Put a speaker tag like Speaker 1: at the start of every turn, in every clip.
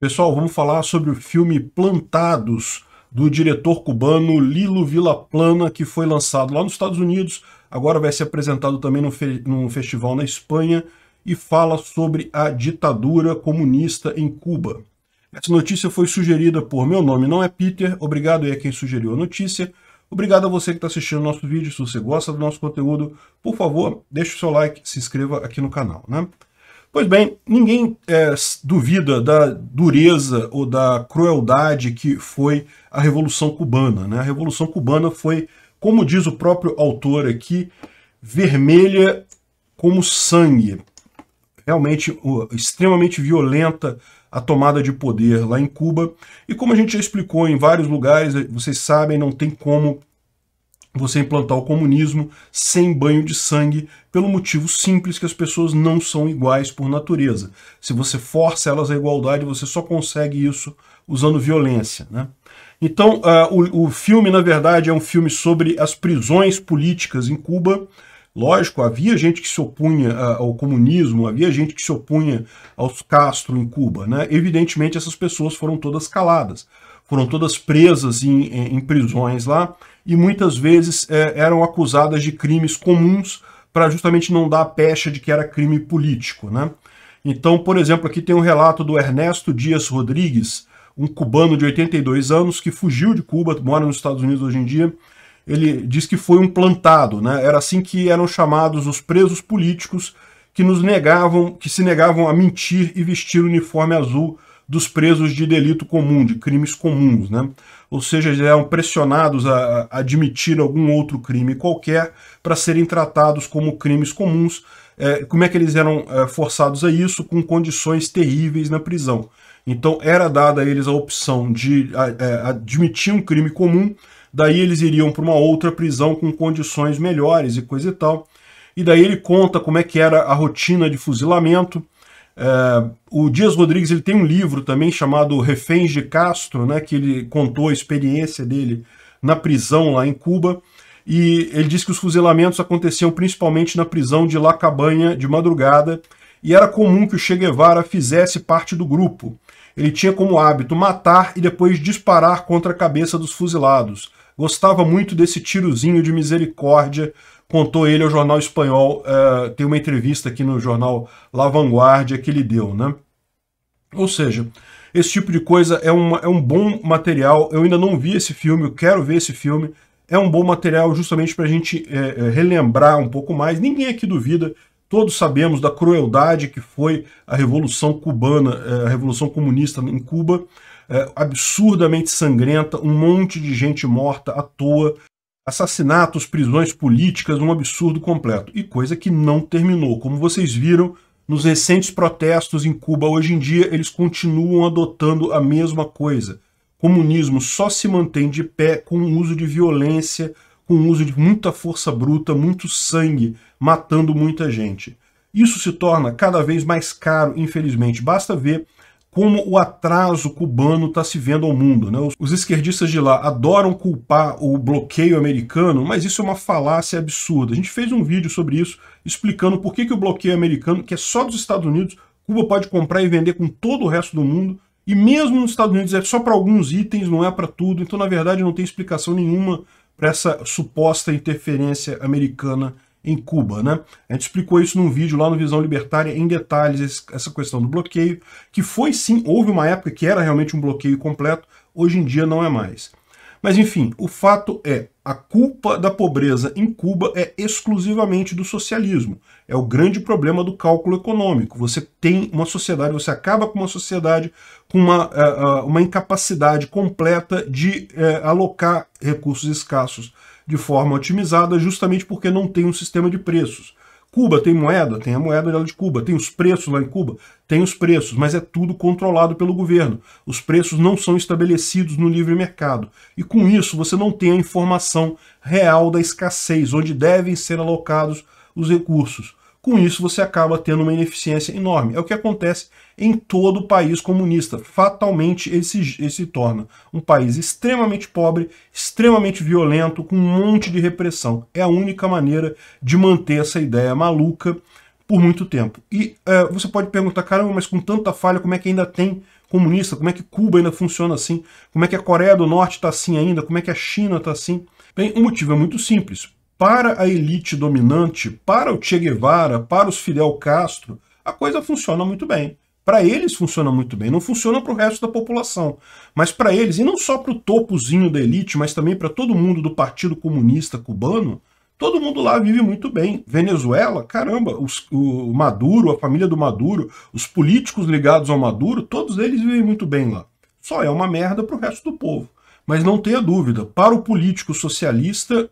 Speaker 1: Pessoal, vamos falar sobre o filme Plantados, do diretor cubano Lilo Villaplana, que foi lançado lá nos Estados Unidos, agora vai ser apresentado também num, fe festival na Espanha, e fala sobre a ditadura comunista em Cuba. Essa notícia foi sugerida por meu nome não é Peter, obrigado aí a quem sugeriu a notícia, Obrigado a você que está assistindo o nosso vídeo. Se você gosta do nosso conteúdo, por favor, deixe o seu like, se inscreva aqui no canal. Né? Pois bem, ninguém é, duvida da dureza ou da crueldade que foi a Revolução Cubana. Né? A Revolução Cubana foi, como diz o próprio autor aqui, vermelha como sangue. Realmente extremamente violenta a tomada de poder lá em Cuba. E como a gente já explicou em vários lugares, vocês sabem, não tem como você implantar o comunismo sem banho de sangue, pelo motivo simples que as pessoas não são iguais por natureza. Se você força elas à igualdade, você só consegue isso usando violência. Né? Então, uh, o, o filme, na verdade, é um filme sobre as prisões políticas em Cuba. Lógico, havia gente que se opunha ah, ao comunismo, havia gente que se opunha aos Castro em Cuba. Né? Evidentemente, essas pessoas foram todas caladas foram todas presas em, em prisões lá e muitas vezes é, eram acusadas de crimes comuns para justamente não dar a pecha de que era crime político. Né? Então, por exemplo, aqui tem um relato do Ernesto Dias Rodrigues, um cubano de 82 anos que fugiu de Cuba, mora nos Estados Unidos hoje em dia. Ele diz que foi um plantado, né? Era assim que eram chamados os presos políticos que nos negavam, que se negavam a mentir e vestir o uniforme azul dos presos de delito comum, de crimes comuns, né? Ou seja, eles eram pressionados a, admitir algum outro crime qualquer para serem tratados como crimes comuns. É, como é que eles eram é, forçados a isso? Com condições terríveis na prisão. Então era dada a eles a opção de a, é, admitir um crime comum, daí eles iriam para uma outra prisão com condições melhores e coisa e tal. E daí ele conta como é que era a rotina de fuzilamento, é, o Dias Rodrigues ele tem um livro também chamado Reféns de Castro, né, que ele contou a experiência dele na prisão lá em Cuba. E ele diz que os fuzilamentos aconteciam principalmente na prisão de La Cabanha de madrugada e era comum que o Che Guevara fizesse parte do grupo. Ele tinha como hábito matar e depois disparar contra a cabeça dos fuzilados. Gostava muito desse tirozinho de misericórdia contou ele ao jornal espanhol, uh, tem uma entrevista aqui no jornal La Vanguardia que ele deu, né? Ou seja, esse tipo de coisa é, uma, é um bom material, eu ainda não vi esse filme, eu quero ver esse filme, é um bom material justamente para a gente é, relembrar um pouco mais, ninguém aqui duvida, todos sabemos da crueldade que foi a Revolução Cubana, a Revolução Comunista em Cuba, é, absurdamente sangrenta, um monte de gente morta à toa, assassinatos, prisões políticas, um absurdo completo. E coisa que não terminou. Como vocês viram, nos recentes protestos em Cuba hoje em dia, eles continuam adotando a mesma coisa. Comunismo só se mantém de pé com o uso de violência, com o uso de muita força bruta, muito sangue, matando muita gente. Isso se torna cada vez mais caro, infelizmente. Basta ver como o atraso cubano está se vendo ao mundo. Né? Os esquerdistas de lá adoram culpar o bloqueio americano, mas isso é uma falácia absurda. A gente fez um vídeo sobre isso, explicando por que, que o bloqueio americano, que é só dos Estados Unidos, Cuba pode comprar e vender com todo o resto do mundo, e mesmo nos Estados Unidos é só para alguns itens, não é para tudo, então na verdade não tem explicação nenhuma para essa suposta interferência americana em Cuba. Né? A gente explicou isso num vídeo lá no Visão Libertária em detalhes, essa questão do bloqueio, que foi sim, houve uma época que era realmente um bloqueio completo, hoje em dia não é mais. Mas enfim, o fato é, a culpa da pobreza em Cuba é exclusivamente do socialismo. É o grande problema do cálculo econômico. Você tem uma sociedade, você acaba com uma sociedade com uma, eh, eh, uma incapacidade completa de eh, alocar recursos escassos de forma otimizada, justamente porque não tem um sistema de preços. Cuba tem moeda, tem a moeda de Cuba, tem os preços lá em Cuba, tem os preços, mas é tudo controlado pelo governo. Os preços não são estabelecidos no livre mercado. E com isso você não tem a informação real da escassez, onde devem ser alocados os recursos. Com isso, você acaba tendo uma ineficiência enorme. É o que acontece em todo país comunista. Fatalmente, ele se, ele se torna um país extremamente pobre, extremamente violento, com um monte de repressão. É a única maneira de manter essa ideia maluca por muito tempo. E é, você pode perguntar, caramba, mas com tanta falha, como é que ainda tem comunista? Como é que Cuba ainda funciona assim? Como é que a Coreia do Norte está assim ainda? Como é que a China está assim? Bem, o motivo é muito simples para a elite dominante, para o Che Guevara, para os Fidel Castro, a coisa funciona muito bem. Para eles funciona muito bem, não funciona para o resto da população. Mas para eles, e não só para o topozinho da elite, mas também para todo mundo do Partido Comunista Cubano, todo mundo lá vive muito bem. Venezuela, caramba, os, o Maduro, a família do Maduro, os políticos ligados ao Maduro, todos eles vivem muito bem lá. Só é uma merda para o resto do povo. Mas não tenha dúvida, para o político socialista,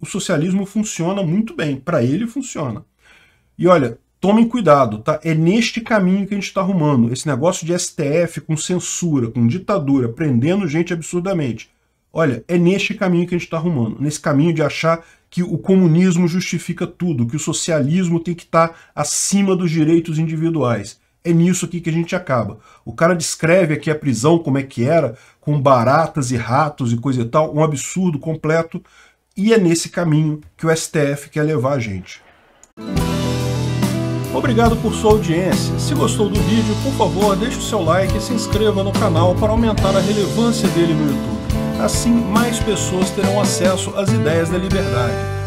Speaker 1: o socialismo funciona muito bem. Para ele, funciona. E olha, tomem cuidado, tá? É neste caminho que a gente está arrumando. Esse negócio de STF com censura, com ditadura, prendendo gente absurdamente. Olha, é neste caminho que a gente está arrumando. Nesse caminho de achar que o comunismo justifica tudo, que o socialismo tem que estar tá acima dos direitos individuais. É nisso aqui que a gente acaba. O cara descreve aqui a prisão, como é que era, com baratas e ratos e coisa e tal, um absurdo completo. E é nesse caminho que o STF quer levar a gente. Obrigado por sua audiência. Se gostou do vídeo, por favor, deixe o seu like e se inscreva no canal para aumentar a relevância dele no YouTube. Assim, mais pessoas terão acesso às ideias da liberdade